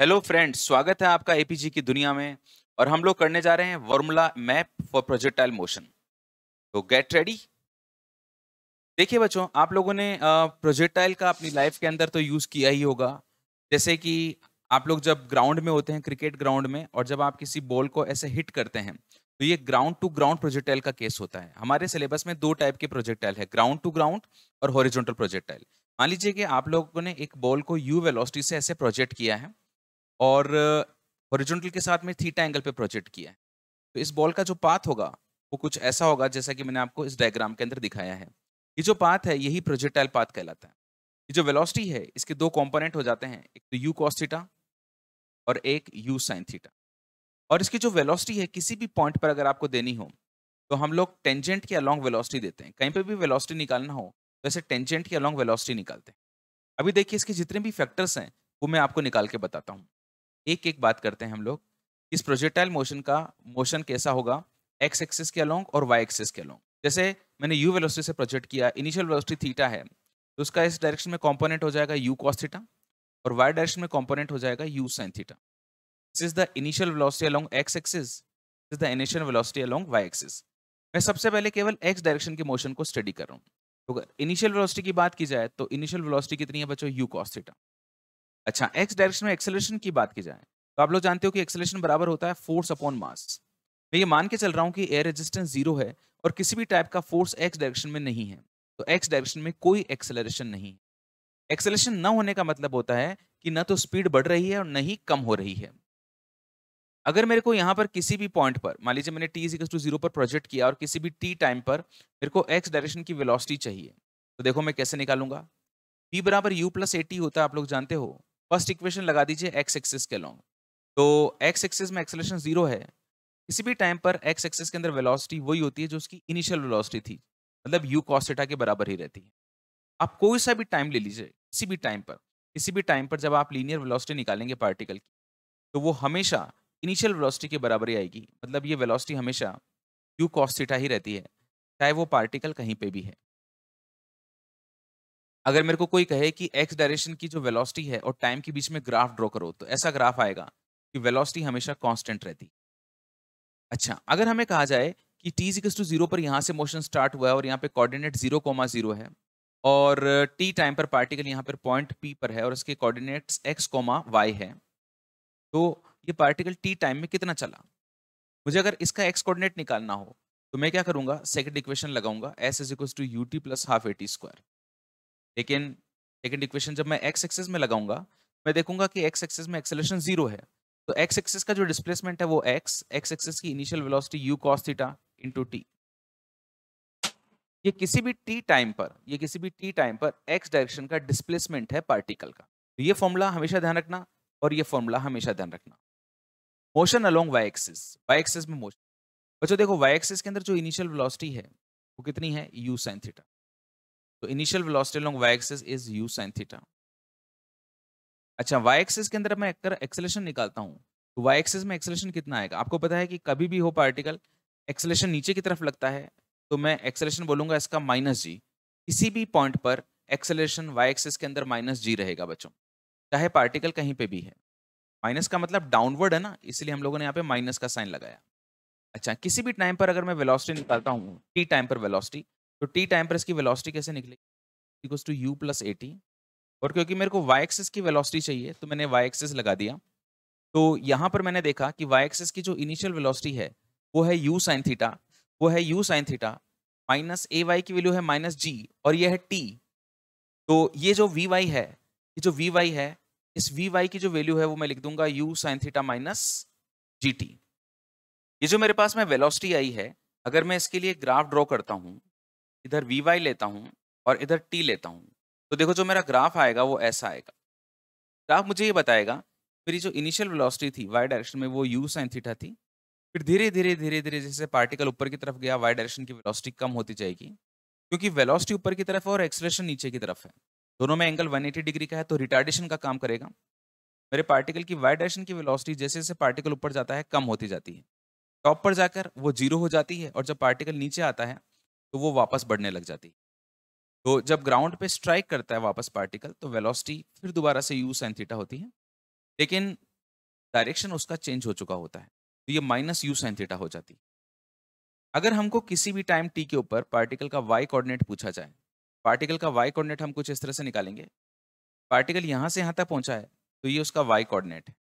hello friends स्वागत है आपका एपीजी की दुनिया में और हम लोग करने जा रहे हैं formula map for projectile motion तो गेट रेडी देखिए बच्चों आप लोगों ने प्रोजेक्टाइल का अपनी लाइफ के अंदर तो यूज़ किया ही होगा जैसे कि आप लोग जब ग्राउंड में होते हैं क्रिकेट ग्राउंड में और जब आप किसी बॉल को ऐसे हिट करते हैं तो ये ग्राउंड टू ग्राउंड प्रोजेक्टाइल का केस होता है हमारे सिलेबस में दो टाइप के प्रोजेक्टाइल है ग्राउंड टू ग्राउंड और हॉरिजॉन्टल प्रोजेक्टाइल मान लीजिए कि आप लोगों ने एक बॉल को यू वेलोसिटी से ऐसे प्रोजेक्ट किया है और ओरिजेंटल के साथ में थीटा एंगल पे प्रोजेक्ट किया है तो इस बॉल का जो पाथ होगा वो कुछ ऐसा होगा जैसा कि मैंने आपको इस डायग्राम के अंदर दिखाया है ये जो पाथ है यही प्रोजेक्टाइल पाथ कहलाता है ये जो वेलोसिटी है इसके दो कंपोनेंट हो जाते हैं एक तो यू कॉस थीटा और एक यू साइन थीटा और इसकी जो वेलोसिटी है किसी भी पॉइंट पर अगर आपको देनी हो तो हम लोग टेंजेंट के अलॉन्ग वेलोसिटी देते हैं कहीं पर भी वेलोसिटी निकालना हो वैसे टेंजेंट के अलॉन्ग वेलोसिटी निकालते हैं अभी देखिए इसके जितने भी फैक्टर्स हैं वो मैं आपको निकाल के बताता हूँ एक एक बात करते हैं हम लोग इस प्रोजेक्टाइल मोशन का मोशन कैसा होगा एक्स एक्सेस के अलोंग और वाई एक्सेस के अलोंग जैसे मैंने यू वेलोसिटी से प्रोजेक्ट किया इनिशियल वेलोसिटी थीटा है तो उसका इस डायरेक्शन में कॉम्पोनेंट हो जाएगा यू कॉस थीटा और वाई डायरेक्शन में कॉम्पोनेंट हो जाएगा U sign theta this is the initial velocity along x axis this is the initial velocity along Y axis मैं सबसे पहले केवल एक्स डायरेक्शन के मोशन को स्टडी कर रहा हूँ तो अगर इनिशियल वेलोसिटी की बात की जाए तो इनिशियल वेलोसिटी कितनी है बच्चों यू कॉस थीटा अच्छा एक्स डायरेक्शन में एक्सेलेशन की बात की जाए तो आप लोग जानते हो कि एक्सेलेशन बराबर होता है फोर्स अपॉन मास मैं ये मान के चल रहा हूँ कि एयर रेजिस्टेंस जीरो है और किसी भी टाइप का फोर्स एक्स डायरेक्शन में नहीं है तो एक्स डायरेक्शन में कोई एक्सेलरेशन नहीं एक्सेलेशन न होने का मतलब होता है कि न तो स्पीड बढ़ रही है और न ही कम हो रही है अगर मेरे को यहाँ पर किसी भी पॉइंट पर मान लीजिए मैंने टी सिक्स टू जीरो पर प्रोजेक्ट किया और किसी भी टी टाइम पर मेरे को एक्स डायरेक्शन की वेलोसिटी चाहिए तो देखो मैं कैसे निकालूंगा पी बराबर यू प्लस ए होता है आप लोग जानते हो फर्स्ट इक्वेशन लगा दीजिए एक्स एक्सिस के लॉन्ग तो एक्स एक्सिस में एक्सेलेशन जीरो है किसी भी टाइम पर एक्स एक्सिस के अंदर वेलोसिटी वही होती है जो उसकी इनिशियल वेलोसिटी थी मतलब यू कॉस्टा के बराबर ही रहती है आप कोई सा भी टाइम ले लीजिए किसी भी टाइम पर किसी भी टाइम पर जब आप लीनियर वेलोसिटी निकालेंगे पार्टिकल की तो वो हमेशा इनिशियल वेलोसिटी के बराबर ही आएगी मतलब ये वेलोसिटी हमेशा यू कॉस्टा ही रहती है चाहे वो पार्टिकल कहीं पर भी है अगर मेरे को कोई कहे कि एक्स डायरेक्शन की जो वेलोसिटी है और टाइम के बीच में ग्राफ ड्रॉ करो तो ऐसा ग्राफ आएगा कि वेलोसिटी हमेशा कांस्टेंट रहती अच्छा अगर हमें कहा जाए कि टी इजिकल्स टू जीरो पर यहाँ से मोशन स्टार्ट हुआ है और यहाँ पे कोऑर्डिनेट जीरो कोमा जीरो है और टी टाइम पर पार्टिकल यहाँ पर पॉइंट पी पर है और इसके कॉर्डिनेट्स एक्स कोमा वाई है तो ये पार्टिकल टी टाइम में कितना चला मुझे अगर इसका एक्स कॉर्डिनेट निकालना हो तो मैं क्या करूँगा सेकेंड इक्वेशन लगाऊंगा s is equal to U T plus half A T square लेकिन सेकेंड इक्वेशन जब मैं एक्स एक्सेस में लगाऊंगा मैं देखूंगा कि एक्स एक्सेस में एक्सेलेशन जीरो है तो एक्स एक्सेस का जो डिस्प्लेसमेंट है वो एक्स एक्स एक्सेस की initial velocity you cos theta into t ये किसी भी टी टाइम पर ये किसी भी टी टाइम पर एक्स डायरेक्शन का डिस्प्लेसमेंट है पार्टिकल का तो ये फॉर्मूला हमेशा ध्यान रखना और ये फॉर्मूला हमेशा ध्यान रखना motion along Y axis y axis में मोशन बच्चों देखो वाई एक्सिस के अंदर जो इनिशियल वेलोसिटी है वो कितनी है यू साइन थीटा तो initial velocity long y axis is you sign theta अच्छा वाई एक्सेस के अंदर मैं एक्सेलेशन निकालता हूँ तो वाई एक्सेस में एक्सेलेशन कितना आएगा आपको पता है कि कभी भी हो पार्टिकल एक्सेलेशन नीचे की तरफ लगता है तो मैं एक्सेलेशन बोलूंगा इसका माइनस जी किसी भी पॉइंट पर एक्सेलेशन वाई एक्सेस के अंदर माइनस जी रहेगा बच्चों चाहे पार्टिकल कहीं पे भी है माइनस का मतलब डाउनवर्ड है ना इसलिए हम लोगों ने यहाँ पे माइनस का साइन लगाया अच्छा किसी भी टाइम पर अगर मैं वेलोसिटी निकालता हूँ टी टाइम पर वेलोसिटी तो टी टाइम पर इसकी वेलोसिटी कैसे निकलेगी equals to u plus a t और क्योंकि मेरे को वाई एक्सिस की वेलोसिटी चाहिए तो मैंने वाई एक्सेस लगा दिया तो यहाँ पर मैंने देखा कि वाई एक्सिस की जो इनिशियल वेलोसिटी है वो है यू साइन थीटा वो है you sign theta minus a y की वैल्यू है माइनस जी और ये है टी तो ये जो वी वाई है ये जो वी वाई है इस वी वाई की जो वैल्यू है वो मैं लिख दूंगा u sign theta minus g t ये जो मेरे पास में वेलोसिटी आई है अगर मैं इसके लिए ग्राफ ड्रॉ करता हूँ इधर वी वाई लेता हूँ और इधर टी लेता हूँ तो देखो जो मेरा ग्राफ आएगा वो ऐसा आएगा ग्राफ मुझे ये बताएगा मेरी जो इनिशियल वेलोसिटी थी वाई डायरेक्शन में वो यू साइन थीटा थी फिर धीरे धीरे धीरे धीरे जैसे पार्टिकल ऊपर की तरफ गया वाई डायरेक्शन की वेलोसिटी कम होती जाएगी क्योंकि वेलोसिटी ऊपर की तरफ है और एक्सलेशन नीचे की तरफ है दोनों में एंगल 180 डिग्री का है तो रिटार्डेशन का काम करेगा मेरे पार्टिकल की वाई डायरेक्शन की वेलोसिटी जैसे जैसे पार्टिकल ऊपर जाता है कम होती जाती है टॉप पर जाकर वो जीरो हो जाती है और जब पार्टिकल नीचे आता है तो वो वापस बढ़ने लग जाती है तो जब ग्राउंड पे स्ट्राइक करता है वापस पार्टिकल तो वेलोसिटी फिर दोबारा से यू साइन थीटा होती है लेकिन डायरेक्शन उसका चेंज हो चुका होता है तो ये माइनस यू साइन थीटा हो जाती है अगर हमको किसी भी टाइम टी के ऊपर पार्टिकल का वाई कोऑर्डिनेट पूछा जाए पार्टिकल का वाई कोऑर्डिनेट हम कुछ इस तरह से निकालेंगे पार्टिकल यहाँ से यहाँ तक पहुँचा है तो ये उसका वाई कोऑर्डिनेट है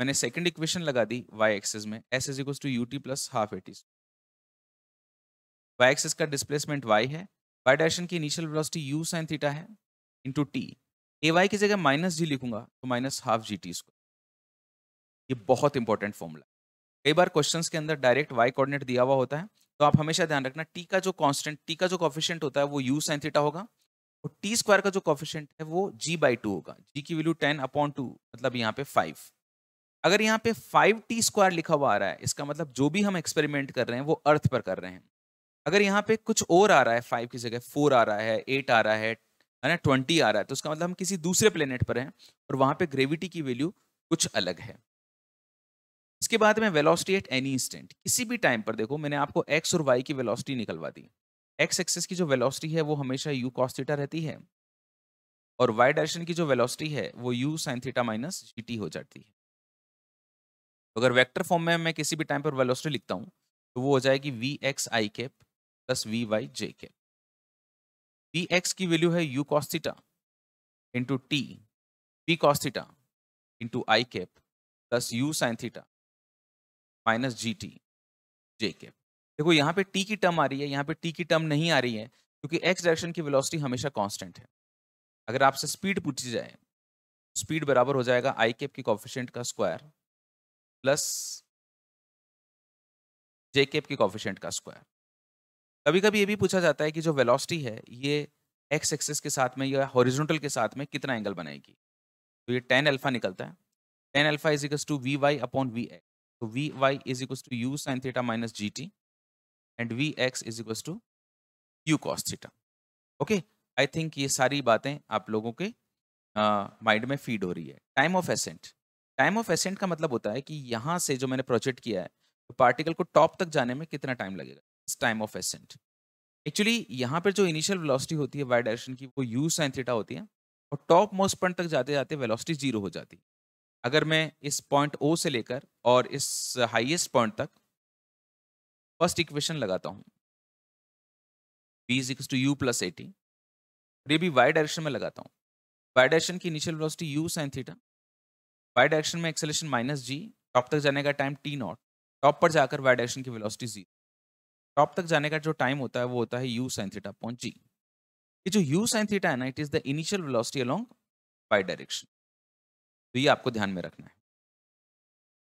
मैंने सेकंड इक्वेशन लगा दी वाई एक्सेस में s is equal to U T plus half a t s y axis का डिस्प्लेसमेंट वाई है वाई डायरेक्शन की initial velocity you sign theta है इंटू टी ए वाई की जगह माइनस जी लिखूंगा तो minus half G T square ये बहुत इंपॉर्टेंट फॉर्मूला कई बार क्वेश्चंस के अंदर डायरेक्ट वाई कोऑर्डिनेट दिया हुआ होता है तो आप हमेशा ध्यान रखना टी का जो कांस्टेंट टी का जो कॉफिशियंट होता है वो यू साइन थीटा होगा और टी स्क्वायर का जो कॉफिशियंट है वो जी बाई टू होगा जी की वैल्यू टेन अपॉन टू मतलब यहाँ पे फाइव अगर यहाँ पे फाइव टी स्क्वायर लिखा हुआ आ रहा है इसका मतलब जो भी हम एक्सपेरिमेंट कर रहे हैं वो अर्थ पर कर रहे हैं अगर यहाँ पे कुछ और आ रहा है फाइव की जगह फोर आ रहा है एट आ रहा है है ना ट्वेंटी आ रहा है तो उसका मतलब हम किसी दूसरे प्लेनेट पर हैं और वहाँ पे ग्रेविटी की वैल्यू कुछ अलग है इसके बाद में वेलोसिटी एट एनी इंस्टेंट किसी भी टाइम पर देखो मैंने आपको एक्स और वाई की वेलोसिटी निकलवा दी एक्स एक्सेस की जो वेलोसिटी है वो हमेशा यू कॉस्टिटा रहती है और वाई डायरेक्शन की जो वेलोसिटी है वो u sign theta minus g t हो जाती है अगर वेक्टर फॉर्म में मैं किसी भी टाइम पर वेलोसिटी लिखता हूँ तो वो हो जाएगी v x i cap plus we y j के पी एक्स की वैल्यू है you cos theta into t p cos theta into i cap plus u sign theta minus g T J cap देखो यहाँ पे टी की टर्म आ रही है यहाँ पे टी की टर्म नहीं आ रही है क्योंकि एक्स डायरेक्शन की वेलोसिटी हमेशा कांस्टेंट है अगर आपसे स्पीड पूछी जाए स्पीड बराबर हो जाएगा आई केप की कॉफिशेंट का स्क्वायर प्लस जे केप की कॉफिशेंट का स्क्वायर कभी कभी ये भी पूछा जाता है कि जो वेलोसिटी है ये एक्स एक्सेस के साथ में या हॉरिजोनटल के साथ में कितना एंगल बनाएगी तो ये टेन अल्फा निकलता है tan alpha is equals to v y upon v x तो v y is equals to u sign theta minus g T and v x is equals to you cos theta okay I think ये सारी बातें आप लोगों के mind uh, में feed हो रही है time of ascent time of ascent का मतलब होता है कि यहाँ से जो मैंने प्रोजेक्ट किया है तो पार्टिकल को टॉप तक जाने में कितना टाइम लगेगा टाइम ऑफ एसेंट एक्चुअली यहाँ पर जो इनिशियल वेलोसिटी होती है वाई डायरेक्शन की वो यू साइन थीटा होती है और टॉप मोस्ट पॉइंट तक जाते जाते वेलोसिटी जीरो हो जाती है अगर मैं इस पॉइंट ओ से लेकर और इस हाईएस्ट पॉइंट तक फर्स्ट इक्वेशन लगाता हूँ v equals to u plus a t ये भी वाई डायरेक्शन में लगाता हूँ वाई डायरेक्शन की initial velocity you sign theta y direction में एक्सेलेशन माइनस जी टॉप तक जाने का टाइम टी नॉट टॉप पर जाकर वाई डायरेक्शन की वेलोसिटी जीरो टॉप तक जाने का जो टाइम होता है वो होता है you sign theta upon g ये जो यू साइन थीटा है ना it is the initial velocity along y direction तो ये आपको ध्यान में रखना है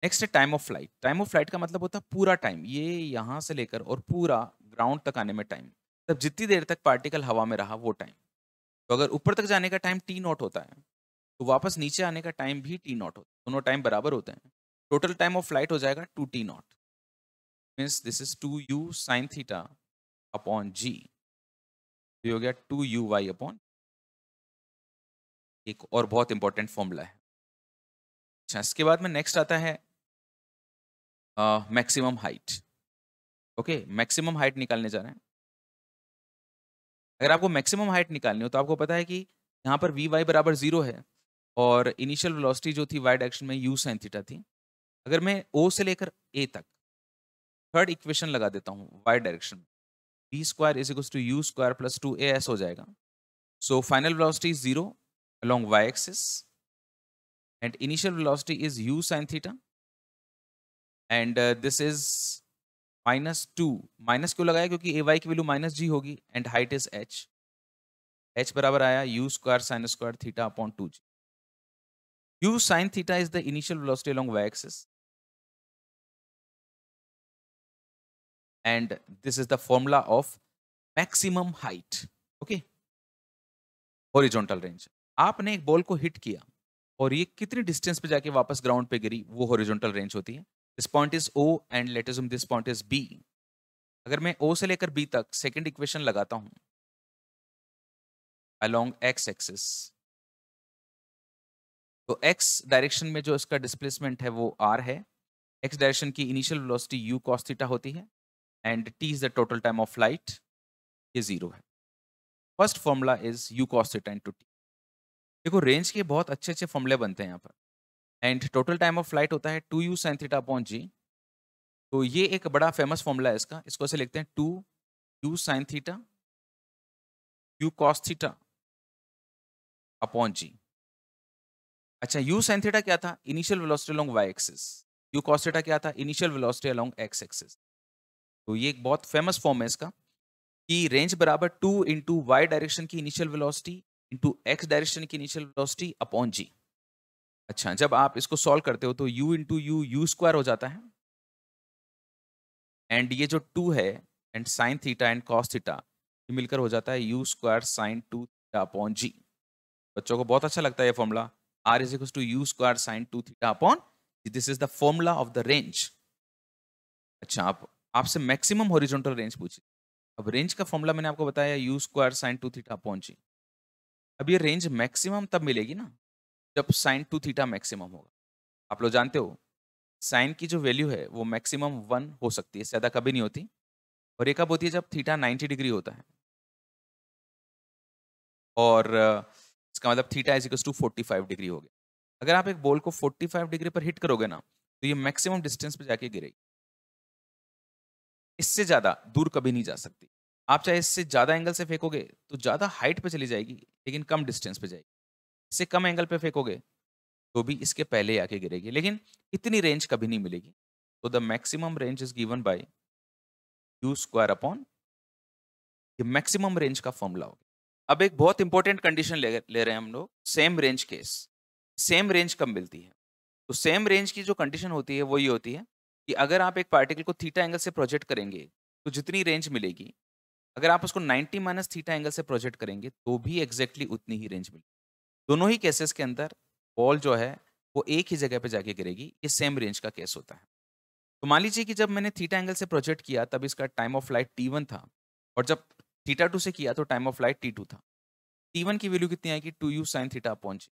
नेक्स्ट है time of flight time of flight का मतलब होता है पूरा टाइम ये यहाँ से लेकर और पूरा ग्राउंड तक आने में टाइम तब जितनी देर तक पार्टिकल हवा में रहा वो टाइम तो अगर ऊपर तक जाने का टाइम टी नॉट होता है तो वापस नीचे आने का टाइम भी टी नॉट होता है दोनों टाइम बराबर होते हैं टोटल टाइम ऑफ फ्लाइट हो जाएगा two t naught means this is 2u sin theta upon g तो हो गया टू यू वाई अपॉन एक और बहुत इंपॉर्टेंट फॉर्मूला है अच्छा इसके बाद में नेक्स्ट आता है maximum height okay maximum height निकालने जा रहे हैं अगर आपको मैक्सिमम हाइट निकालनी हो तो आपको पता है कि यहाँ पर वी वाई बराबर जीरो है और इनिशियल वेलोसिटी जो थी वाई डायरेक्शन में यू साइन थीटा थी अगर मैं ओ से लेकर ए तक थर्ड इक्वेशन लगा देता हूँ वाई डायरेक्शन में v square is equal to you square plus two a s हो जाएगा so final velocity is zero along Y axis and initial velocity is you sign theta and this is minus two minus क्यों लगाया क्योंकि a y की value minus g होगी and height is h h बराबर आया u square sign square theta upon two g u sign theta is the initial velocity along Y axis and this is the formula of maximum height okay horizontal range आपने एक ball को hit किया और ये कितनी distance पे जाके वापस ग्राउंड पे गिरी वो हॉरिजॉन्टल रेंज होती है this point is O and let assume this point is B अगर मैं ओ से लेकर बी तक सेकंड इक्वेशन लगाता हूं अलोंग एक्स एक्सिस तो एक्स डायरेक्शन में जो इसका डिस्प्लेसमेंट है वो आर है एक्स डायरेक्शन की इनिशियल वेलोसिटी यू कॉस्थिटा होती है and t is the total time of flight ये जीरो है first formula is u cos it and two t देखो रेंज के बहुत अच्छे अच्छे फॉर्मूले बनते हैं यहाँ पर and total time of flight होता है two u sign theta upon g तो ये एक बड़ा फेमस फॉर्मूला है इसका इसको ऐसे लिखते हैं two u sign theta u cos theta upon g अच्छा यू साइन थीटा क्या था initial velocity along Y axis u cos theta क्या था initial velocity along x axis तो ये एक बहुत फेमस फॉर्म है इसका कि रेंज बराबर टू इंटू वाई डायरेक्शन की initial velocity into x direction की इनिशियल वेलोसिटी अपॉन जी अच्छा जब आप इसको सॉल्व करते हो तो u into u u square हो जाता है एंड ये जो टू है and sin theta and cos theta ये मिलकर हो जाता है you square sin two theta upon g बच्चों को बहुत अच्छा लगता है ये formula R is equal to you square sin two theta upon this is the formula of the range अच्छा आप आपसे मैक्सिमम हॉरिजॉन्टल रेंज पूछी अब रेंज का फॉर्मूला मैंने आपको बताया u square sin two theta पहुंची अब ये रेंज मैक्सिमम तब मिलेगी ना जब साइन टू थीटा मैक्सिमम होगा आप लोग जानते हो साइन की जो वैल्यू है वो मैक्सिमम वन हो सकती है ज़्यादा कभी नहीं होती और ये कब होती है जब थीटा नाइन्टी डिग्री होता है और इसका मतलब theta is equal to forty five degree हो गया अगर आप एक बॉल को फोर्टी फाइव डिग्री पर हिट करोगे ना तो ये मैक्सिमम डिस्टेंस पर जाके गिरेगी इससे ज़्यादा दूर कभी नहीं जा सकती आप चाहे इससे ज़्यादा एंगल से फेंकोगे तो ज़्यादा हाइट पे चली जाएगी लेकिन कम डिस्टेंस पे जाएगी इससे कम एंगल पे फेंकोगे तो भी इसके पहले आके गिरेगी लेकिन इतनी रेंज कभी नहीं मिलेगी तो the maximum range is given by u square upon ये मैक्सिमम रेंज का फॉर्मूला होगा अब एक बहुत इंपॉर्टेंट कंडीशन ले, ले रहे हैं हम लोग same range case same range कब मिलती है तो सेम रेंज की जो कंडीशन होती है वो ये होती है कि अगर आप एक पार्टिकल को थीटा एंगल से प्रोजेक्ट करेंगे तो जितनी रेंज मिलेगी अगर आप उसको 90 माइनस थीटा एंगल से प्रोजेक्ट करेंगे तो भी एग्जैक्टली exactly उतनी ही रेंज मिलेगी दोनों ही केसेस के अंदर बॉल जो है वो एक ही जगह पे जाके गिरेगी ये सेम रेंज का केस होता है तो मान लीजिए कि जब मैंने थीटा एंगल से प्रोजेक्ट किया तब इसका टाइम ऑफ फ्लाइट टी था और जब थीटा टू से किया तो टाइम ऑफ फ्लाइट टी था टी की वैल्यू कितनी आएगी टू यू साइन थीटा पहुंची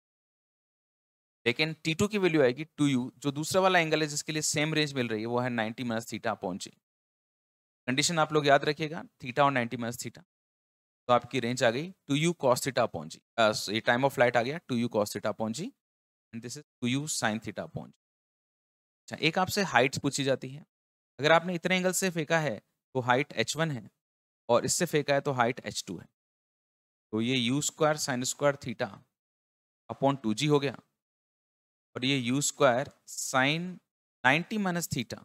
लेकिन टी टू की वैल्यू आएगी टू यू जो दूसरा वाला एंगल है जिसके लिए सेम रेंज मिल रही है वो है ninety minus theta upon g condition आप लोग याद रखिएगा थीटा और नाइन्टी माइनस थीटा तो आपकी रेंज आ गई two you cos theta upon g ये टाइम ऑफ फ्लाइट आ गया two you cos theta upon g and this is two u sign theta upon g अच्छा एक आपसे हाइट्स पूछी जाती है अगर आपने इतने एंगल से फेंका है तो हाइट एच वन है और इससे फेंका है तो हाइट एच टू है तो ये u square sign square theta upon two g हो गया और ये u square sin 90 minus theta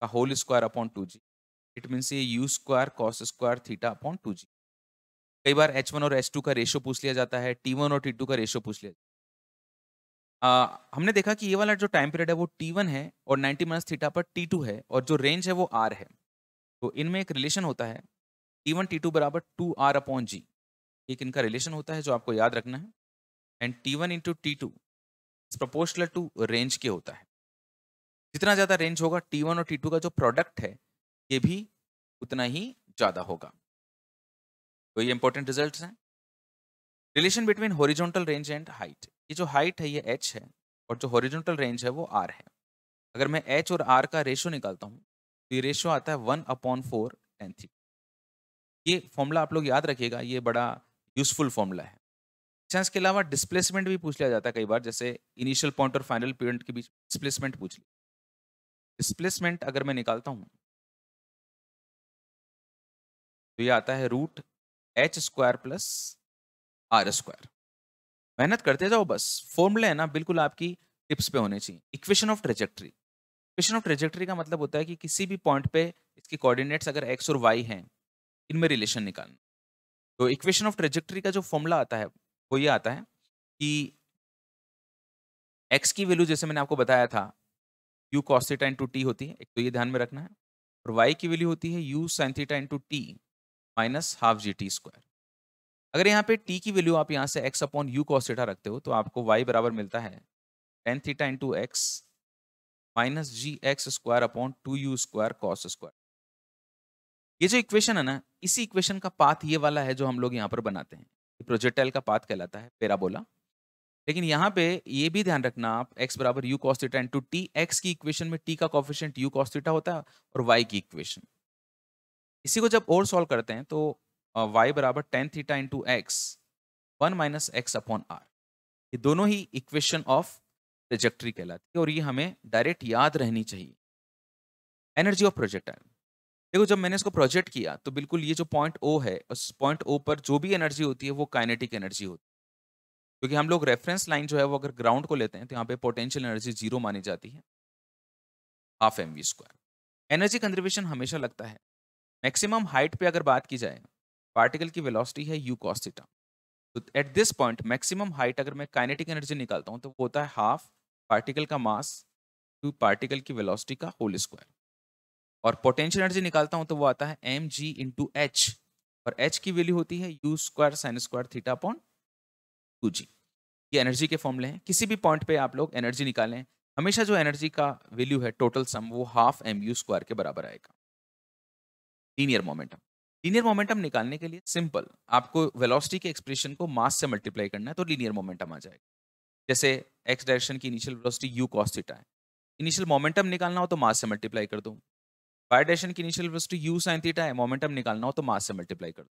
का whole square upon two g it means ये u square cos square theta upon two g कई बार एच वन और एच टू का रेशो पूछ लिया जाता है टी वन और टी टू का रेशो पूछ लिया जाता है हमने देखा कि ये वाला जो टाइम पीरियड है वो टी वन है और 90 माइनस थीटा पर टी टू है और जो रेंज है वो आर है तो इनमें एक रिलेशन होता है टी वन टी टू बराबर टू आर अपॉन जी एक इनका रिलेशन होता है जो आपको याद रखना है and t one into t two proportional to range के होता है जितना ज़्यादा रेंज होगा टी वन और टी टू का जो प्रोडक्ट है ये भी उतना ही ज़्यादा होगा तो ये इंपॉर्टेंट रिजल्ट हैं relation between horizontal range and height ये जो हाइट है ये एच है और जो हॉरिजॉन्टल रेंज है वो आर है अगर मैं एच और आर का रेशो निकालता हूँ तो ये रेशो आता है one upon four tan theta ये फॉर्मूला आप लोग याद रखिएगा ये बड़ा यूजफुल फॉर्मूला है चांस के अलावा डिस्प्लेसमेंट भी पूछ लिया जाता है कई बार जैसे इनिशियल पॉइंट और फाइनल पॉइंट के बीच डिस्प्लेसमेंट पूछ लिया डिस्प्लेसमेंट अगर मैं निकालता हूँ तो ये आता है root H square plus R square मेहनत करते जाओ बस फॉर्मूले है ना बिल्कुल आपकी टिप्स पे होने चाहिए equation of trajectory equation of trajectory का मतलब होता है कि किसी भी पॉइंट पे इसके कोऑर्डिनेट्स अगर एक्स और वाई हैं इनमें रिलेशन निकालना तो इक्वेशन ऑफ ट्रेजेक्ट्री का जो फॉर्मूला आता है वो ये आता है कि एक्स की वैल्यू जैसे मैंने आपको बताया था यू कॉस्टा इंटू टी होती है एक तो ये ध्यान में रखना है और वाई की वैल्यू होती है you sign theta into T minus half G T square अगर यहाँ पे टी की वैल्यू आप यहाँ से X upon U cos theta रखते हो तो आपको वाई बराबर मिलता है tan theta into X minus G X square upon two you square cos square ये जो इक्वेशन है ना इसी इक्वेशन का पाथ ये वाला है जो हम लोग यहाँ पर बनाते हैं प्रोजेक्टाइल का पाथ कहलाता है पेराबोला लेकिन यहाँ पे ये भी ध्यान रखना आप x बराबर U cos theta theta into T X की इक्वेशन में t का कॉफिशेंट u कॉस्टिटा होता है और y की इक्वेशन इसी को जब और सॉल्व करते हैं तो y बराबर tan theta into X one minus X upon R ये दोनों ही इक्वेशन ऑफ प्रोजेक्ट्री कहलाती है और ये हमें डायरेक्ट याद रहनी चाहिए एनर्जी ऑफ प्रोजेक्टाइल देखो जब मैंने इसको प्रोजेक्ट किया तो बिल्कुल ये जो पॉइंट ओ है उस पॉइंट ओ पर जो भी एनर्जी होती है वो काइनेटिक एनर्जी होती है क्योंकि हम लोग रेफरेंस लाइन जो है वो अगर ग्राउंड को लेते हैं तो यहाँ पे पोटेंशियल एनर्जी जीरो मानी जाती है half M V square energy conservation हमेशा लगता है मैक्सिमम हाइट पर अगर बात की जाए पार्टिकल की वेलोसिटी है यू कॉस्टिटा तो at this point maximum height अगर मैं काइनेटिक एनर्जी निकालता हूँ तो वो होता है हाफ पार्टिकल का मास टू पार्टिकल की वेलोसिटी का होल स्क्वायर और पोटेंशियल एनर्जी निकालता हूँ तो वो आता है एम जी इंटू एच और एच की वैल्यू होती है you square sign square theta upon two G ये एनर्जी के फॉर्मूले हैं किसी भी पॉइंट पे आप लोग एनर्जी निकालें हमेशा जो एनर्जी का वैल्यू है टोटल सम वो हाफ एम यू स्क्वायर के बराबर आएगा लीनियर मोमेंटम लीनियर मोमेंटम निकालने के लिए सिंपल आपको वेलोसिटी के एक्सप्रेशन को मास से मल्टीप्लाई करना है तो लीनियर मोमेंटम आ जाएगा जैसे एक्स डायरेक्शन की initial velocity you cos theta है इनिशियल मोमेंटम निकालना हो तो मास से मल्टीप्लाई कर दो वाइब्रेशन डायरेक्शन की initial velocity you sign theta है मोमेंटम निकालना हो तो मास से मल्टीप्लाई कर दो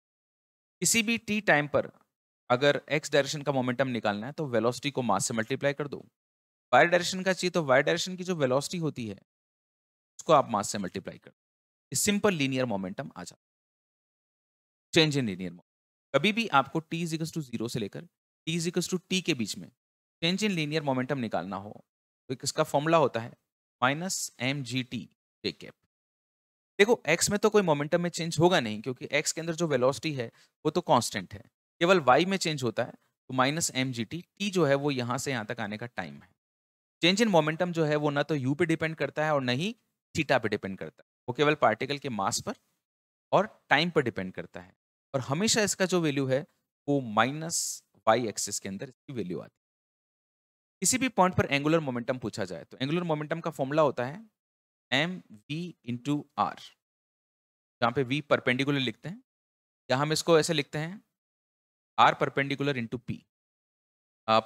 किसी भी टी टाइम पर अगर एक्स डायरेक्शन का मोमेंटम निकालना है तो वेलोसिटी को मास से मल्टीप्लाई कर दो वाई डायरेक्शन का चाहिए तो वाई डायरेक्शन की जो वेलोसिटी होती है उसको आप मास से मल्टीप्लाई कर दो सिंपल लीनियर मोमेंटम आ जाता है चेंज इन लीनियर मोमेंटम कभी भी आपको t इजिकल्स टू जीरो से लेकर t इजिकल्स टू टी के बीच में चेंज इन लीनियर मोमेंटम निकालना हो तो इसका फॉर्मूला होता है माइनस एम जी टी जे कैप देखो एक्स में तो कोई मोमेंटम में चेंज होगा नहीं क्योंकि एक्स के अंदर जो वेलोसिटी है वो तो कांस्टेंट है केवल वाई में चेंज होता है तो minus M G T T जो है वो यहाँ से यहाँ तक आने का टाइम है चेंज इन मोमेंटम जो है वो ना तो यू पे डिपेंड करता है और ना ही थीटा पे डिपेंड करता है वो केवल पार्टिकल के मास पर और टाइम पर डिपेंड करता है और हमेशा इसका जो वैल्यू है वो माइनस वाई एक्सिस के अंदर इसकी वैल्यू आती है किसी भी पॉइंट पर एंगुलर मोमेंटम पूछा जाए तो एंगुलर मोमेंटम का फॉर्मूला होता है एम वी इंटू आर जहाँ पे वी परपेंडिकुलर लिखते हैं या हम इसको ऐसे लिखते हैं R perpendicular into P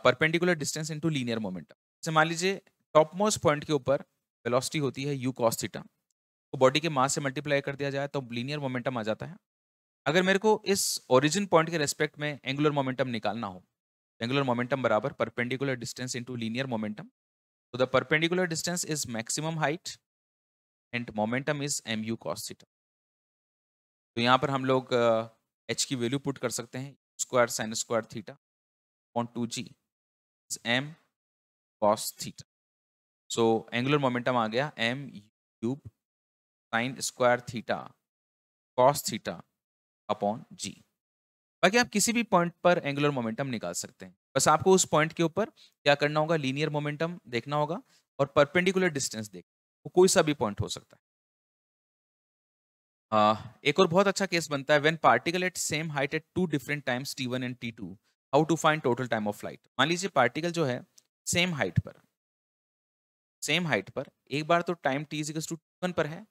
perpendicular distance into linear momentum जैसे मान लीजिए टॉप मोस्ट पॉइंट के ऊपर वेलोसिटी होती है यू कॉस थीटा तो बॉडी के मास से मल्टीप्लाई कर दिया जाए तो लीनियर मोमेंटम आ जाता है अगर मेरे को इस ओरिजिन पॉइंट के रेस्पेक्ट में एंगुलर मोमेंटम निकालना हो एंगुलर मोमेंटम बराबर perpendicular distance into linear momentum तो the perpendicular distance is maximum height and momentum is M U cos theta तो यहाँ पर हम लोग एच uh, की वैल्यू पुट कर सकते हैं square sign square theta on two G is M cos theta so angular momentum आ गया M cube sine square theta cos theta upon G बाकी आप किसी भी पॉइंट पर एंगुलर मोमेंटम निकाल सकते हैं बस आपको उस पॉइंट के ऊपर क्या करना होगा लीनियर मोमेंटम देखना होगा और परपेंडिकुलर डिस्टेंस देखना वो कोई सा भी पॉइंट हो सकता है आ, एक और बहुत अच्छा केस बनता है when particle at same height at two different times T one and T two how to find total time of flight मान लीजिए पार्टिकल जो है सेम हाइट पर सेम हाइट पर एक बार तो time T equals to T one पर है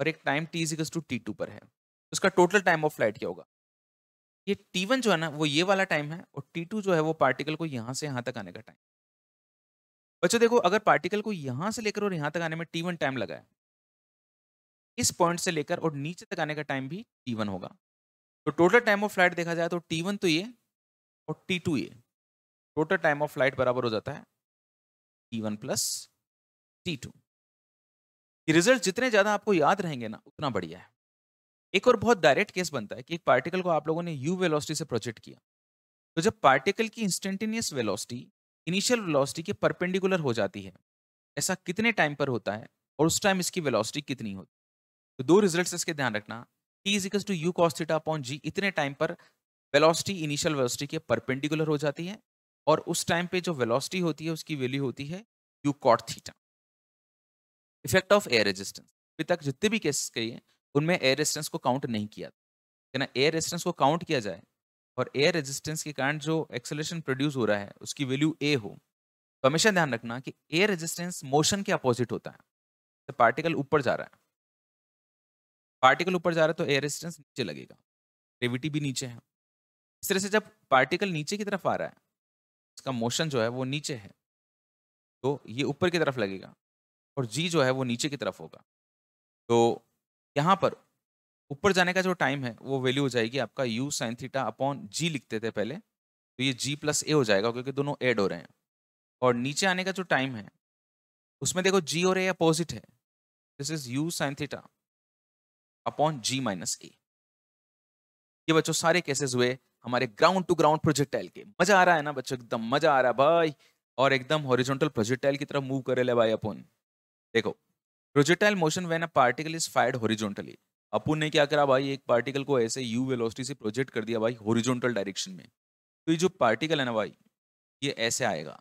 और एक time T equals to T two पर है तो उसका टोटल टाइम ऑफ फ्लाइट क्या होगा ये टी वन जो है ना वो ये वाला टाइम है और टी टू जो है वो पार्टिकल को यहाँ से यहाँ तक आने का टाइम बच्चों देखो अगर पार्टिकल को यहां से लेकर और यहां तक आने में टी वन टाइम लगा है इस पॉइंट से लेकर और नीचे तक आने का टाइम भी टी वन होगा तो टोटल टाइम ऑफ फ्लाइट देखा जाए तो टी वन तो ये और टी टू ये टोटल टाइम ऑफ फ्लाइट बराबर हो जाता है T one plus T two ये रिजल्ट जितने ज़्यादा आपको याद रहेंगे ना उतना बढ़िया है एक और बहुत डायरेक्ट केस बनता है कि एक पार्टिकल को आप लोगों ने यू वेलोसिटी से प्रोजेक्ट किया तो जब पार्टिकल की इंस्टेंटेनियस वेलोसिटी इनिशियल वेलोसिटी के परपेंडिकुलर हो जाती है ऐसा कितने टाइम पर होता है और उस टाइम इसकी वेलोसिटी कितनी होती है तो दो रिजल्ट इसके ध्यान रखना T is equal to you cos theta upon G इतने टाइम पर वेलोसिटी इनिशियल वेलोसिटी के परपेंडिकुलर हो जाती है और उस टाइम पे जो वेलोसिटी होती है उसकी वैल्यू होती है U cot theta effect of air resistance अभी तक जितने भी केसेस कही हैं उनमें एयर रेजिस्टेंस को काउंट नहीं किया था एयर रेजिस्टेंस को काउंट किया जाए और एयर रेजिस्टेंस के कारण जो एक्सेलेशन प्रोड्यूस हो रहा है उसकी वैल्यू ए हो तो हमेशा ध्यान रखना कि एयर रेजिस्टेंस मोशन के अपोजिट होता है तो पार्टिकल ऊपर जा रहा है पार्टिकल ऊपर जा रहा है तो एयर रेजिस्टेंस नीचे लगेगा ग्रेविटी भी नीचे है इस तरह से जब पार्टिकल नीचे की तरफ आ रहा है उसका मोशन जो है वो नीचे है तो ये ऊपर की तरफ लगेगा और जी जो है वो नीचे की तरफ होगा तो यहाँ पर ऊपर जाने का जो टाइम है वो वैल्यू हो जाएगी आपका U sign theta upon G लिखते थे पहले तो ये जी प्लस ए हो जाएगा क्योंकि दोनों एड हो रहे हैं और नीचे आने का जो टाइम है उसमें देखो जी और ए अपोजिट है this is you sign theta upon G minus A ये बच्चों सारे केसेस हुए हमारे ग्राउंड टू ग्राउंड प्रोजेक्टाइल के मजा आ रहा है ना बच्चों एकदम मजा आ रहा है भाई और एकदम हॉरिजॉन्टल प्रोजेक्टाइल की तरफ मूव करे रहे भाई अपन देखो projectile motion when a particle is fired horizontally अपू ने क्या करा भाई एक पार्टिकल को ऐसे यू वेलोसिटी से प्रोजेक्ट कर दिया भाई होरिजोनटल डायरेक्शन में तो ये जो पार्टिकल है ना भाई ये ऐसे आएगा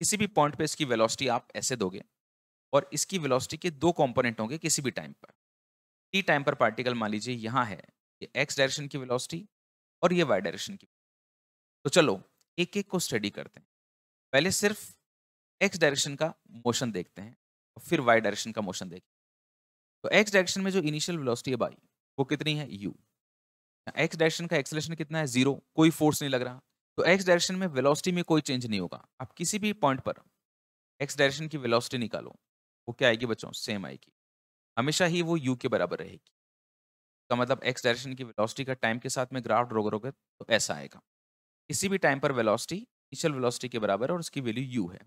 किसी भी पॉइंट पे इसकी वेलोसिटी आप ऐसे दोगे और इसकी वेलोसिटी के दो कंपोनेंट होंगे किसी भी टाइम पर टी टाइम पर पार्टिकल मान लीजिए यहाँ है ये एक्स डायरेक्शन की वेलोसिटी और ये वाई डायरेक्शन की तो चलो एक एक को स्टडी करते हैं पहले सिर्फ एक्स डायरेक्शन का मोशन देखते हैं और फिर वाई डायरेक्शन का मोशन देखते हैं तो एक्स डायरेक्शन में जो इनिशियल वेलोसिटी है बाई वो कितनी है यू एक्स डायरेक्शन का एक्सलेशन कितना है जीरो कोई फोर्स नहीं लग रहा तो एक्स डायरेक्शन में वेलोसिटी में कोई चेंज नहीं होगा आप किसी भी पॉइंट पर एक्स डायरेक्शन की वेलोसिटी निकालो वो क्या आएगी बच्चों सेम आएगी हमेशा ही वो यू के बराबर रहेगी मतलब का मतलब एक्स डायरेक्शन की वेलोसिटी का टाइम के साथ में ग्राफ ड्रॉ करोगे तो ऐसा आएगा किसी भी टाइम पर वेलोसिटी इनिशियल वेलोसिटी के बराबर और उसकी वैल्यू यू है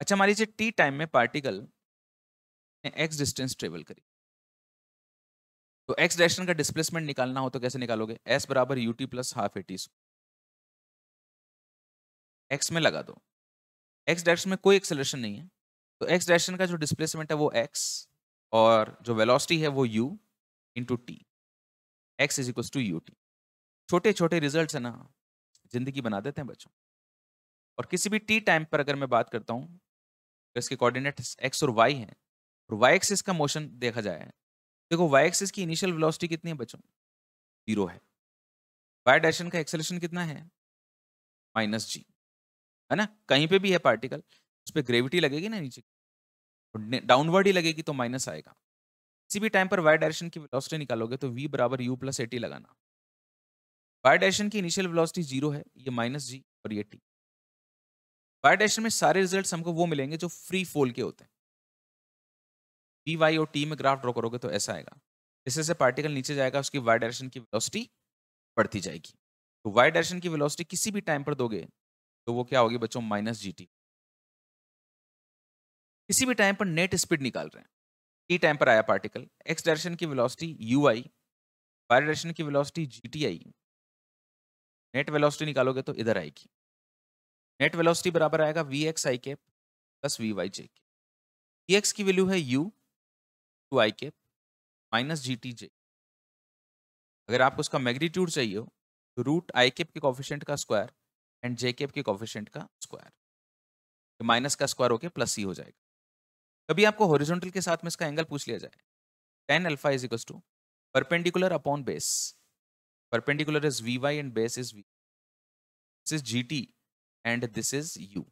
अच्छा मान लीजिए टी टाइम में पार्टिकल ने एक्स डिस्टेंस ट्रेवल करी तो एक्स डायरेक्शन का डिस्प्लेसमेंट निकालना हो तो कैसे निकालोगे एस बराबर U T plus half A T X में लगा दो एक्स डायरेक्शन में कोई एक्सेलरेशन नहीं है तो एक्स डायरेक्शन का जो डिस्प्लेसमेंट है वो एक्स और जो वेलोसिटी है वो U into T X is equal to you T छोटे छोटे रिजल्ट है ना जिंदगी बना देते हैं बच्चों और किसी भी टी टाइम पर अगर मैं बात करता हूँ तो इसके कोऑर्डिनेट्स एक्स और वाई हैं और वाई एक्सिस का मोशन देखा जाए देखो वाई एक्सिस की इनिशियल वेलोसिटी कितनी है बच्चों जीरो है वाई डायरेक्शन का एक्सेलेशन कितना है माइनस जी है ना कहीं पे भी है पार्टिकल उस पर ग्रेविटी लगेगी ना नीचे डाउनवर्ड ही लगेगी तो माइनस आएगा किसी भी टाइम पर वाई डायरेक्शन की वेलोसिटी निकालोगे तो वी बराबर यू प्लस एटी लगाना वाई डायरेक्शन की इनिशियल वेलोसिटी जीरो है ये माइनस जी और ये टी वाई डायरेक्शन में सारे रिजल्ट हमको वो मिलेंगे जो फ्री फोल के होते हैं पी वाई और टी में ग्राफ ड्रॉ करोगे तो ऐसा आएगा जैसे जैसे पार्टिकल नीचे जाएगा उसकी वाई डायरेक्शन की वेलोसिटी बढ़ती जाएगी तो वाई डायरेक्शन की वेलोसिटी किसी भी टाइम पर दोगे तो वो क्या होगी बच्चों माइनस जी टी किसी भी टाइम पर नेट स्पीड निकाल रहे हैं टी टाइम पर आया पार्टिकल एक्स डायरेक्शन की velocity U I Y direction की velocity G T I net velocity निकालोगे तो इधर आएगी नेट वेलोसिटी बराबर आएगा वी एक्स आई के प्लस वी वाई जे के एक्स की वैल्यू है यू टू आई के माइनस जी टी जे अगर आपको उसका मैग्नीट्यूड चाहिए हो तो रूट आई केप के कॉफिशेंट का स्क्वायर एंड जे केप के कॉफिशेंट का स्क्वायर तो माइनस का स्क्वायर होके प्लस सी हो जाएगा कभी आपको हॉरिजॉन्टल के साथ में इसका एंगल पूछ लिया जाए tan alpha is equals to perpendicular upon base perpendicular is V Y and base is V this is G T and this is U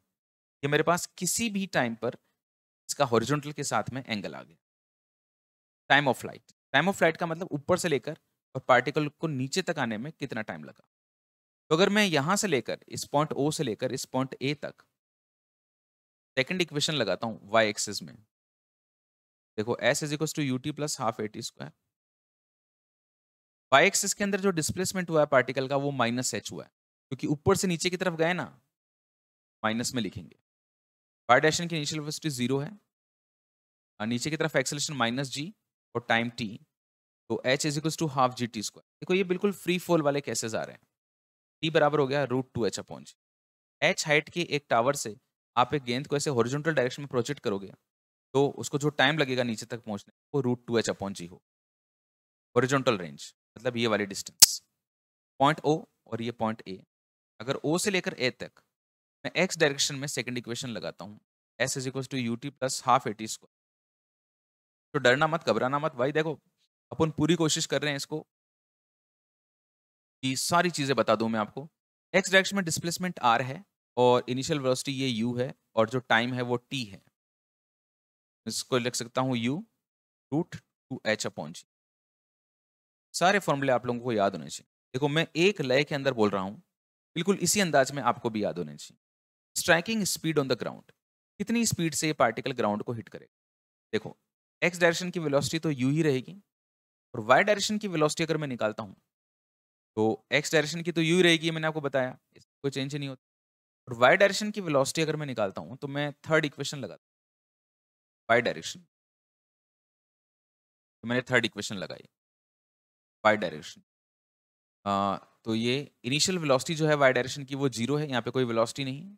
ये मेरे पास किसी भी टाइम पर इसका हॉरिजॉन्टल के साथ में एंगल आ गया time of flight time of flight का मतलब ऊपर से लेकर और पार्टिकल को नीचे तक आने में कितना टाइम लगा तो अगर मैं यहाँ से लेकर इस पॉइंट ओ से लेकर इस पॉइंट ए तक सेकेंड इक्वेशन लगाता हूँ वाई एक्सिस में देखो S is equal to U T plus half A T square Y axis के अंदर जो डिस्प्लेसमेंट हुआ है पार्टिकल का वो माइनस एच हुआ है क्योंकि ऊपर से नीचे की तरफ गए ना माइनस में लिखेंगे वाई डायरेक्शन की इनिशियल वेलोसिटी जीरो है और हाँ, नीचे की तरफ एक्सलेशन माइनस जी और टाइम टी तो H is equal to half G T square देखो ये बिल्कुल फ्री फॉल वाले केसेस आ रहे हैं टी बराबर हो गया root two H upon G H height के एक टावर से आप एक गेंद को ऐसे हॉरिजॉन्टल डायरेक्शन में प्रोजेक्ट करोगे तो उसको जो टाइम लगेगा नीचे तक पहुंचने वो root two H upon G हो हॉरिजॉन्टल रेंज मतलब ये वाली डिस्टेंस पॉइंट ओ और ये पॉइंट ए अगर ओ से लेकर ए तक मैं एक्स डायरेक्शन में सेकेंड इक्वेशन लगाता हूँ S is equal to U T plus half A T square तो डरना मत घबराना मत भाई देखो अपन पूरी कोशिश कर रहे हैं इसको कि सारी चीज़ें बता दूं मैं आपको एक्स डायरेक्शन में डिस्प्लेसमेंट आर है और इनिशियल वेलोसिटी ये यू है और जो टाइम है वो टी है इसको लिख सकता हूं U root two H upon G सारे फॉर्मूले आप लोगों को याद होने चाहिए देखो मैं एक लय के अंदर बोल रहा हूं बिल्कुल इसी अंदाज में आपको भी याद होने चाहिए striking speed on the ground कितनी स्पीड से ये पार्टिकल ग्राउंड को हिट करेगा देखो एक्स डायरेक्शन की वेलोसिटी तो यू ही रहेगी और वाई डायरेक्शन की वेलोसिटी अगर मैं निकालता हूँ तो एक्स डायरेक्शन की तो यू ही रहेगी मैंने आपको बताया इसमें कोई चेंज नहीं होता और वाई डायरेक्शन की वेलोसिटी अगर मैं निकालता हूँ तो मैं थर्ड इक्वेशन लगाता हूँ वाई डायरेक्शन तो मैंने थर्ड इक्वेशन लगाई वाई डायरेक्शन तो ये इनिशियल वेलोसिटी जो है वाई डायरेक्शन की वो जीरो है यहाँ पे कोई वेलोसिटी नहीं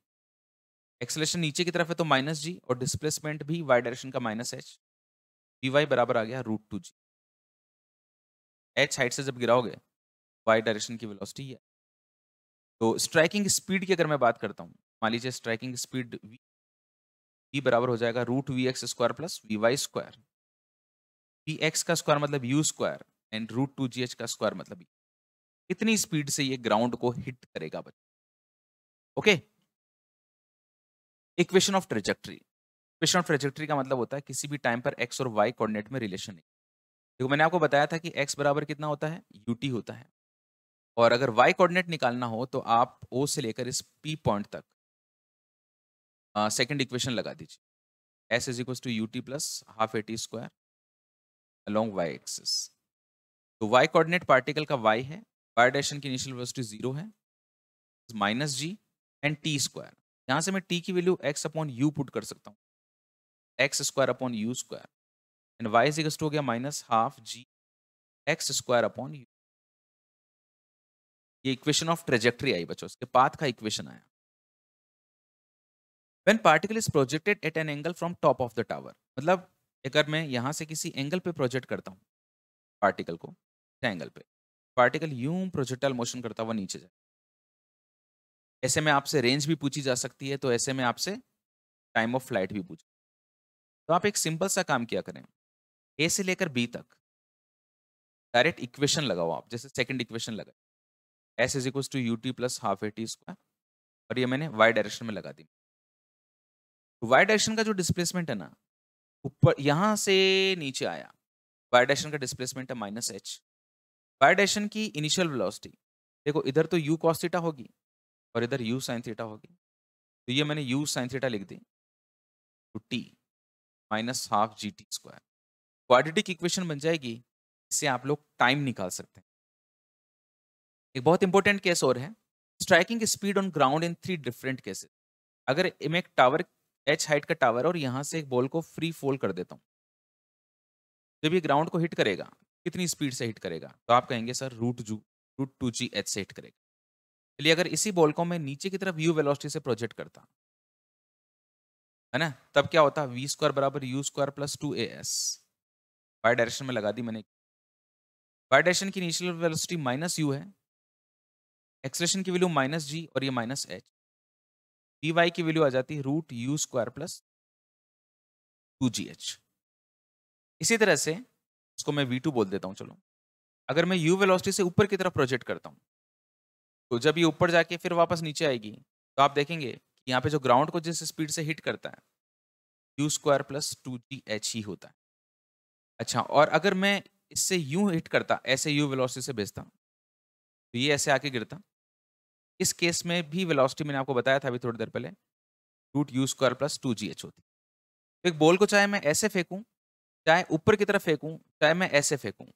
एक्सलेशन नीचे की तरफ है तो माइनस जी और डिस्प्लेसमेंट भी वाई डायरेक्शन का माइनस एच पी वाई बराबर आ गया रूट टू जी एच हाइट से जब गिराओगे वाई डायरेक्शन की वेलोसिटी है तो स्ट्राइकिंग स्पीड की अगर मैं बात करता हूँ मान लीजिए स्ट्राइकिंग स्पीड वी वी बराबर हो जाएगा root V X square plus we Y square V X का स्क्वायर मतलब U square and root two ji H का स्क्वायर मतलब इतनी स्पीड से ये ग्राउंड को हिट करेगा बच्चे ओके इक्वेशन ऑफ ट्रेजेक्ट्री पिछड़ ऑफ ट्रेजेक्ट्री का मतलब होता है किसी भी टाइम पर एक्स और वाई कोऑर्डिनेट में रिलेशन नहीं देखो मैंने आपको बताया था कि एक्स बराबर कितना होता है यू होता है और अगर वाई कोऑर्डिनेट निकालना हो तो आप ओ से लेकर इस पी पॉइंट तक सेकेंड इक्वेशन लगा दीजिए S is equal to U T plus half A T square along Y axis तो वाई कोऑर्डिनेट पार्टिकल का वाई है वाई डायरेक्शन की इनिशियल वेलोसिटी जीरो है minus G and T square यहाँ से मैं टी की value X upon U put कर सकता हूँ X square upon U square and Y is two हो गया माइनस हाफ जी एक्स स्क्वायर अपॉन यू ये इक्वेशन ऑफ ट्रेजेक्ट्री आई बच्चों इसके पाथ का इक्वेशन आया when particle is projected at an angle from top of the tower मतलब अगर मैं यहाँ से किसी एंगल पे प्रोजेक्ट करता हूँ पार्टिकल को एंगल पे पार्टिकल यू प्रोजेक्टाइल मोशन करता हुआ नीचे जाए ऐसे में आपसे रेंज भी पूछी जा सकती है तो ऐसे में आपसे टाइम ऑफ फ्लाइट भी पूछी तो आप एक सिंपल सा काम किया करें ए से लेकर बी तक डायरेक्ट इक्वेशन लगाओ आप जैसे सेकंड इक्वेशन लगाए S is equal to U T plus half A T square और ये मैंने वाई डायरेक्शन में लगा दी तो वाई डायरेक्शन का जो डिस्प्लेसमेंट है ना ऊपर यहाँ से नीचे आया वाई डायरेक्शन का डिस्प्लेसमेंट है माइनस एच वाई डायरेक्शन की इनिशियल वेलोसिटी देखो इधर तो यू कॉस थीटा होगी और इधर यू साइन थीटा होगी तो ये मैंने यू साइन थीटा लिख दी टू तो T minus half G T square quadratic equation बन जाएगी इससे आप लोग टाइम निकाल सकते हैं एक बहुत इंपॉर्टेंट केस और है striking speed on ground in three different cases अगर मैं एक टावर एच हाइट का टावर और यहाँ से एक बॉल को फ्री फोल कर देता हूँ जब ये ग्राउंड को हिट करेगा कितनी स्पीड से हिट करेगा तो आप कहेंगे सर रूट जू रूट टू जी एच से हिट करेगा चलिए अगर इसी बॉल को मैं नीचे की तरफ यू वेलोसिटी से प्रोजेक्ट करता है ना तब क्या होता है वी स्क्वायर बराबर u square plus two a s y direction में लगा दी मैंने वाई डायरेक्शन की इनिशियल वेलोसिटी माइनस यू है एक्सलेशन की वैल्यू माइनस जी और ये माइनस एच डी वाई की वैल्यू आ जाती है root u square plus two जी एच इसी तरह से इसको मैं वी टू बोल देता हूँ चलो अगर मैं यू वेलोसिटी से ऊपर की तरफ प्रोजेक्ट करता हूँ तो जब ये ऊपर जाके फिर वापस नीचे आएगी तो आप देखेंगे यहाँ पे जो ग्राउंड को जिस स्पीड से हिट करता है you square plus two ji h ही होता है अच्छा और अगर मैं इससे यू हिट करता ऐसे यू वेलोसिटी से भेजता तो ये ऐसे आके गिरता इस केस में भी वेलोसिटी मैंने आपको बताया था अभी थोड़ी देर पहले root u square plus two जी एच होती तो एक बॉल को चाहे मैं ऐसे फेंकूँ चाहे ऊपर की तरफ फेंकूँ चाहे मैं ऐसे फेंकूँ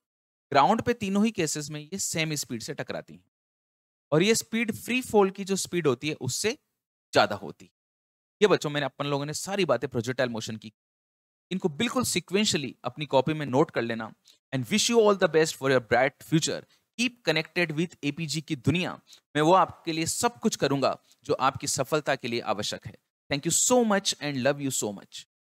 ग्राउंड पे तीनों ही केसेस में ये सेम स्पीड से टकराती हैं और ये स्पीड फ्री फॉल की जो स्पीड होती है उससे ज्यादा होती है ये बच्चों मैंने अपन लोगों ने सारी बातें प्रोजेक्टाइल मोशन की इनको बिल्कुल सिक्वेंशली अपनी कॉपी में नोट कर लेना and wish you all the best for your bright future keep connected with ए की दुनिया मैं वो आपके लिए सब कुछ करूंगा जो आपकी सफलता के लिए आवश्यक है thank you so much and love you so much